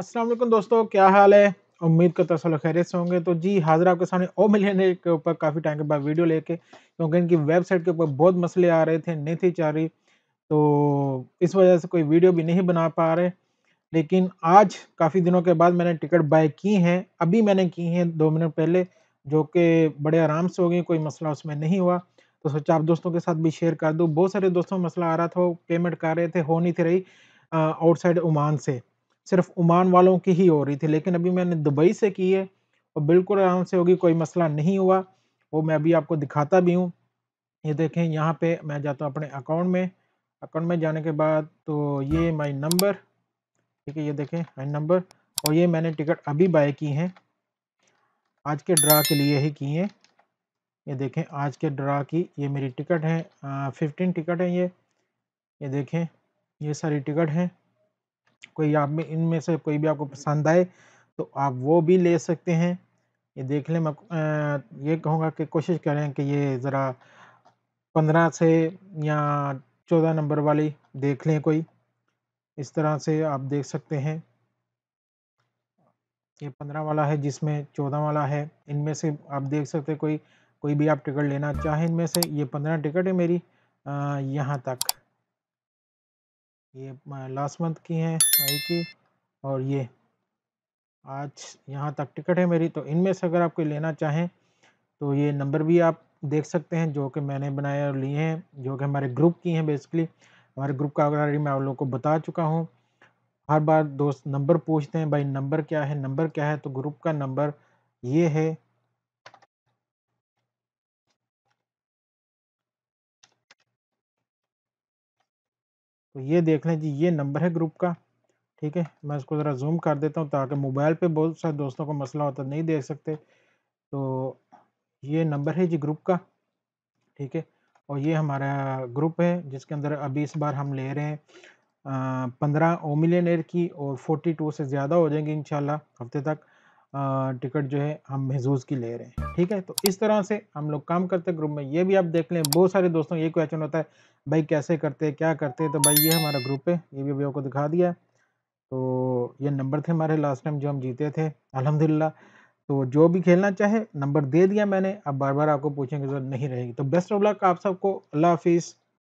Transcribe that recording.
असलम दोस्तों क्या हाल है उम्मीद करता है सब खैरियत से होंगे तो जी हाजिर आपके सामने ओ मिलियन के ऊपर काफ़ी टाइम के बाद वीडियो लेके क्योंकि इनकी वेबसाइट के ऊपर बहुत मसले आ रहे थे नहीं थी चाह रही तो इस वजह से कोई वीडियो भी नहीं बना पा रहे लेकिन आज काफ़ी दिनों के बाद मैंने टिकट बाय की हैं अभी मैंने की हैं दो मिनट पहले जो कि बड़े आराम से हो गई कोई मसला उसमें नहीं हुआ तो सोचा आप दोस्तों के साथ भी शेयर कर दूँ बहुत सारे दोस्तों मसला आ रहा था वो पेमेंट कर रहे थे हो नहीं थी रही आउटसाइड ओमान से सिर्फ ओमान वालों की ही हो रही थी लेकिन अभी मैंने दुबई से की है और बिल्कुल आराम से होगी कोई मसला नहीं हुआ वो मैं अभी आपको दिखाता भी हूँ ये देखें यहाँ पे मैं जाता हूँ अपने अकाउंट में अकाउंट में जाने के बाद तो ये माई नंबर ठीक है ये देखें माई नंबर और ये मैंने टिकट अभी बाय की हैं आज के ड्रा के लिए ही की हैं ये देखें आज के ड्रा की ये मेरी टिकट है फिफ्टीन टिकट हैं ये ये देखें ये सारी टिकट हैं कोई आप में इनमें से कोई भी आपको पसंद आए तो आप वो भी ले सकते हैं ये देख लें मैं ये कहूँगा कि कोशिश करें कि ये ज़रा पंद्रह से या चौदह नंबर वाली देख लें कोई इस तरह से आप देख सकते हैं ये पंद्रह वाला है जिसमें चौदह वाला है इनमें से आप देख सकते हैं कोई कोई भी आप टिकट लेना चाहें इनमें से ये पंद्रह टिकट है मेरी यहाँ तक ये लास्ट मंथ की हैं मई की और ये आज यहाँ तक टिकट है मेरी तो इनमें से अगर आप कोई लेना चाहें तो ये नंबर भी आप देख सकते हैं जो कि मैंने बनाए और लिए हैं जो कि हमारे ग्रुप की हैं बेसिकली हमारे ग्रुप का ऑलरेडी मैं आप लोगों को बता चुका हूँ हर बार दोस्त नंबर पूछते हैं भाई नंबर क्या है नंबर क्या है तो ग्रुप का नंबर ये है तो ये देख लें जी ये नंबर है ग्रुप का ठीक है मैं इसको ज़रा जूम कर देता हूँ ताकि मोबाइल पे बहुत सारे दोस्तों को मसला होता तो नहीं देख सकते तो ये नंबर है जी ग्रुप का ठीक है और ये हमारा ग्रुप है जिसके अंदर अभी इस बार हम ले रहे हैं पंद्रह ओमिलियन एयर की और फोर्टी टू से ज़्यादा हो जाएंगे इन हफ्ते तक टिकट जो है हम महजूज की ले रहे हैं ठीक है तो इस तरह से हम लोग काम करते हैं ग्रुप में ये भी आप देख लें बहुत सारे दोस्तों ये क्वेश्चन होता है भाई कैसे करते हैं क्या करते हैं तो भाई ये हमारा ग्रुप है ये भी अभी आपको दिखा दिया तो ये नंबर थे हमारे लास्ट टाइम जो हम जीते थे अलहमदिल्ला तो जो भी खेलना चाहे नंबर दे दिया मैंने अब बार बार आपको पूछने की जरूरत नहीं रहेगी तो बेस्ट ऑफ लक आप सबको अल्लाह हाफिज़